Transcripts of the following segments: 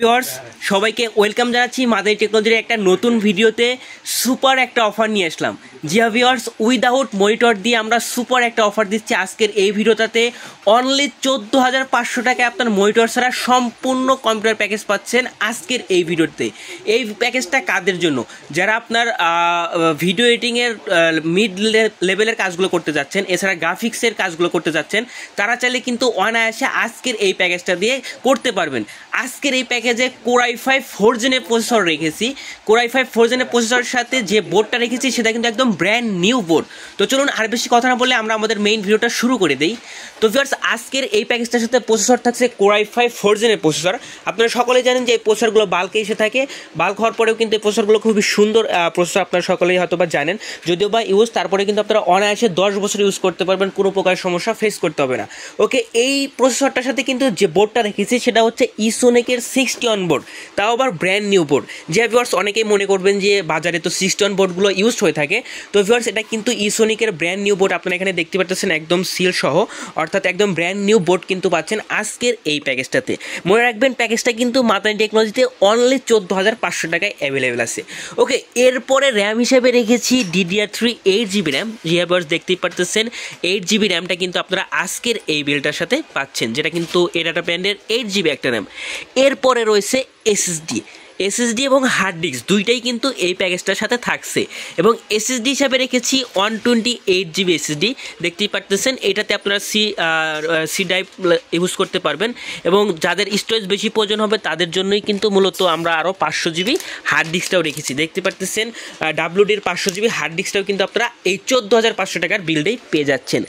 viewers সবাইকে welcome জানাচ্ছি mother টেকনোলজির একটা নতুন ভিডিওতে সুপার একটা অফার নিয়ে আসলাম জিয়া ভিওয়ার্স উইদাউট মনিটর দিয়ে আমরা সুপার একটা অফার দিচ্ছি আজকের এই ভিডিওটাতে অনলি চোদ্দো হাজার পাঁচশো টাকায় আপনার মনিটর ছাড়া সম্পূর্ণ কম্পিউটার প্যাকেজ পাচ্ছেন আজকের এই ভিডিওতে এই প্যাকেজটা কাদের জন্য যারা আপনার ভিডিও এডিটিংয়ের মিড লেভেলের কাজগুলো করতে যাচ্ছেন এছাড়া গ্রাফিক্সের কাজগুলো করতে যাচ্ছেন তারা চাইলে কিন্তু অনায়াসে আজকের এই প্যাকেজটা দিয়ে করতে পারবেন আজকের এই প্যাকেজ থেকে যে কোরাই ফাই ফোর জেনের প্রসেসর রেখেছি কোরাই ফাই ফোর জেনের প্রসেসরের সাথে যে বোর্ডটা রেখেছি সেটা কিন্তু একদম ব্র্যান্ড নিউ বোর্ড তো চলুন আর বেশি কথা না বলে আমরা আমাদের মেইন ভিডিওটা শুরু করে দিই তো ভিউয়ার্স আজকের এই প্যাকেজটার সাথে প্রসেসর থাকছে কোরাই ফাই ফোর জেনের প্রসেসর আপনারা সকলেই জানেন যে এই প্রসেসরগুলো বাল্কে এসে থাকে বাল্ক হওয়ার পরেও কিন্তু এই প্রসেসরগুলো খুবই সুন্দর প্রসেসর আপনারা সকলেই হয়তো বা জানেন যদিও বা ইউজ তারপরে কিন্তু আপনারা অনায়াসে দশ বছর ইউজ করতে পারবেন কোনো প্রকার সমস্যা ফেস করতে হবে না ওকে এই প্রসেসরটার সাথে কিন্তু যে বোর্ডটা রেখেছি সেটা হচ্ছে ইসোনেকের সিক্স সিক্সটন বোর্ড তাও আবার ব্র্যান্ড নিউ বোর্ড যে ভিওয়ার্স অনেকেই মনে করবেন যে বাজারে তো সিক্সটন বোর্ডগুলো ইউজ হয়ে থাকে তো ভিওয়ার্স এটা কিন্তু ইসোনিকের ব্র্যান্ড নিউ বোর্ড আপনারা এখানে দেখতে পাচ্ছেন একদম সিল সহ অর্থাৎ একদম ব্র্যান্ড নিউ বোর্ড কিন্তু পাচ্ছেন আজকের এই প্যাকেজটাতে মনে রাখবেন প্যাকেজটা কিন্তু মাতানি টেকনোলজিতে অনলি চোদ্দো হাজার পাঁচশো টাকায় অ্যাভেলেবেল আছে ওকে এরপরে র্যাম হিসেবে রেখেছি DDR three eight GB RAM জিহাবার্স দেখতেই পারতেছেন এইট জিবি র্যামটা কিন্তু আপনারা আজকের এই বিলটার সাথে পাচ্ছেন যেটা কিন্তু এটা ব্র্যান্ডের এইট জিবি একটা র্যাম এরপরে রয়েছে এসএসডি এসএসডি এবং হার্ড ডিস্ক দুইটাই কিন্তু এই প্যাকেজটার সাথে থাকছে এবং এসএসডি হিসাবে রেখেছি one twenty eight GB SSD দেখতেই পারতেছেন এটাতে আপনারা সি সি ড্রাইভ ইউজ করতে পারবেন এবং যাদের স্টোরেজ বেশি প্রয়োজন হবে তাদের জন্যই কিন্তু মূলত আমরা আরও পাঁচশো জিবি হার্ড ডিস্কটাও রেখেছি দেখতে পারতেছেন ডাব্লিউডির পাঁচশো জিবি হার্ড ডিস্কটাও কিন্তু আপনারা এই চোদ্দো হাজার পাঁচশো টাকার বিলটাই পেয়ে যাচ্ছেন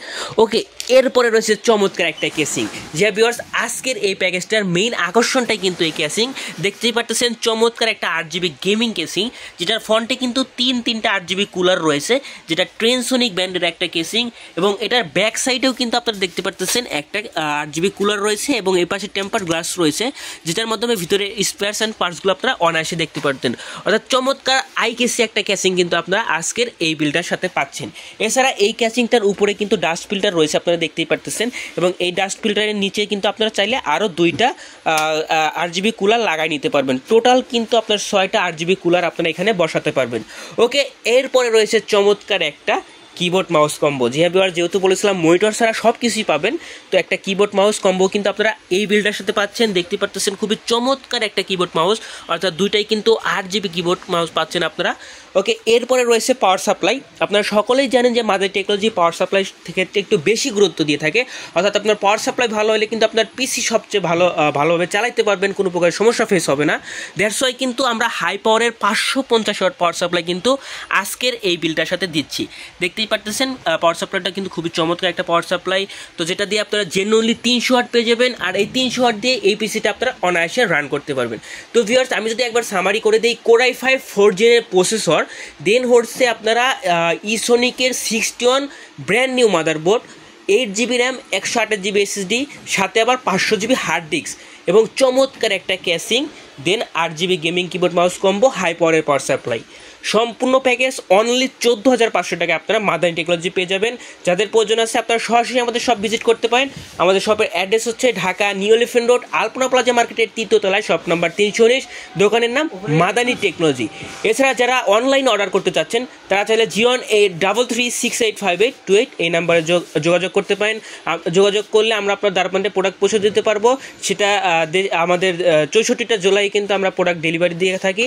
ওকে এরপরে রয়েছে চমৎকার একটা কেসিং যে বিয়ার্স আজকের এই প্যাকেজটার মেইন আকর্ষণটাই কিন্তু এই কেসিং দেখতেই পারতেছেন চম চমৎকার একটা আট জিবি গেমিং কেসিং যেটার ফ্রন্টে কিন্তু তিন তিনটা আট জিবি কুলার রয়েছে যেটা ট্রেনসোনিক ব্র্যান্ডের একটা কেসিং এবং এটার ব্যাক সাইডেও কিন্তু আপনারা দেখতে পারতেছেন একটা আট জিবি কুলার রয়েছে এবং এই পাশে টেম্পার গ্লাস রয়েছে যেটার মাধ্যমে ভিতরে স্পেয়ার্স অ্যান্ড পার্টসগুলো আপনারা অনায়াসে দেখতে পারতেন অর্থাৎ চমৎকার আই কেসি একটা কেসিং কিন্তু আপনারা আজকের এই বিলটার সাথে পাচ্ছেন এছাড়া এই কেসিংটার উপরে কিন্তু ডাস্ট ফিল্টার রয়েছে আপনারা দেখতেই পারতেছেন এবং এই ডাস্ট ফিল্টারের নিচে কিন্তু আপনারা চাইলে আরও দুইটা আট জিবি কুলার লাগাই নিতে পারবেন টোটাল কিন্তু আপনার ছয়টা আট জিবি কুলার আপনারা এখানে বসাতে পারবেন ওকে এরপরে রয়েছে চমৎকার একটা কিবোর্ড মাউস কম্বো জি হ্যাঁ যেহেতু বলেছিলাম মনিটর ছাড়া সব কিছুই পাবেন তো একটা কিবোর্ড মাউস কম্বো কিন্তু আপনারা এই বিলটার সাথে পাচ্ছেন দেখতে পারতেছেন খুবই চমৎকার একটা কিবোর্ড মাউস অর্থাৎ দুইটাই কিন্তু আট জিবি কিবোর্ড মাউস পাচ্ছেন আপনারা ওকে এরপরে রয়েছে পাওয়ার সাপ্লাই আপনারা সকলেই জানেন যে মাদার টেকনোলজি পাওয়ার সাপ্লাই ক্ষেত্রে একটু বেশি গুরুত্ব দিয়ে থাকে অর্থাৎ আপনার পাওয়ার সাপ্লাই ভালো হলে কিন্তু আপনার পিসি সবচেয়ে ভালো ভালোভাবে চালাইতে পারবেন কোনো প্রকার সমস্যা ফেস হবে না দেড়শো কিন্তু আমরা হাই পাওয়ারের পাঁচশো পঞ্চাশ ওয়াট পাওয়ার সাপ্লাই কিন্তু আজকের এই বিলটার সাথে দিচ্ছি দেখতেই বুঝতেই পারতেছেন পাওয়ার সাপ্লাইটা কিন্তু খুবই চমৎকার একটা পাওয়ার সাপ্লাই তো যেটা দিয়ে আপনারা জেনুইনলি তিনশো হাট পেয়ে যাবেন আর এই তিনশো হাট দিয়ে এই পিসিটা আপনারা অনায়াসে রান করতে পারবেন তো ভিওয়ার্স আমি যদি একবার সামারি করে দিই কোরাই ফাইভ ফোর জেনের প্রসেসর দেন হচ্ছে আপনারা ইসোনিকের sixty one brand new motherboard eight GB RAM একশো আঠাশ জিবি এসএসডি সাথে আবার পাঁচশো জিবি হার্ড ডিস্ক এবং চমৎকার একটা ক্যাশিং দেন আট GB gaming keyboard mouse combo high পাওয়ারের পাওয়ার সাপ্লাই সম্পূর্ণ প্যাকেজ অনলি চোদ্দো হাজার পাঁচশো টাকা আপনারা মাদানি টেকনোলজি পেয়ে যাবেন যাদের প্রয়োজন আছে আপনারা সরাসরি আমাদের সব ভিজিট করতে পারেন আমাদের শপের অ্যাড্রেস হচ্ছে Dhaka new elephant road Alpana plaza মার্কেটের তৃতীয় তলায় শপ নাম্বার তিনশো উনিশ দোকানের নাম মাদানি টেকনোলজি এছাড়া যারা অনলাইন অর্ডার করতে চাচ্ছেন তারা চাইলে zero one eight double three six eight five eight two eight এই নাম্বারে যোগাযোগ করতে পারেন যোগাযোগ করলে আমরা আপনার দারপান্ডে প্রোডাক্ট পৌঁছে দিতে পারবো সেটা আমাদের চৌষট্টিটা জুলাই কিন্তু আমরা প্রোডাক্ট ডেলিভারি দিয়ে থাকি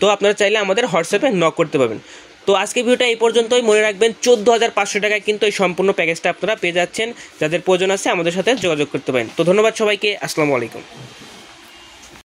তো আপনারা চাইলে আমাদের হোয়াটসঅ্যাপে নক করতে পারবেন তো আজকে ভিডিওটা এই পর্যন্তই মনে রাখবেন চোদ্দো হাজার পাঁচশো টাকায় কিন্তু এই সম্পূর্ণ প্যাকেজটা আপনারা পেয়ে যাচ্ছেন যাদের প্রয়োজন আছে আমাদের সাথে যোগাযোগ করতে পারেন তো ধন্যবাদ সবাইকে আসসালামু আলাইকুম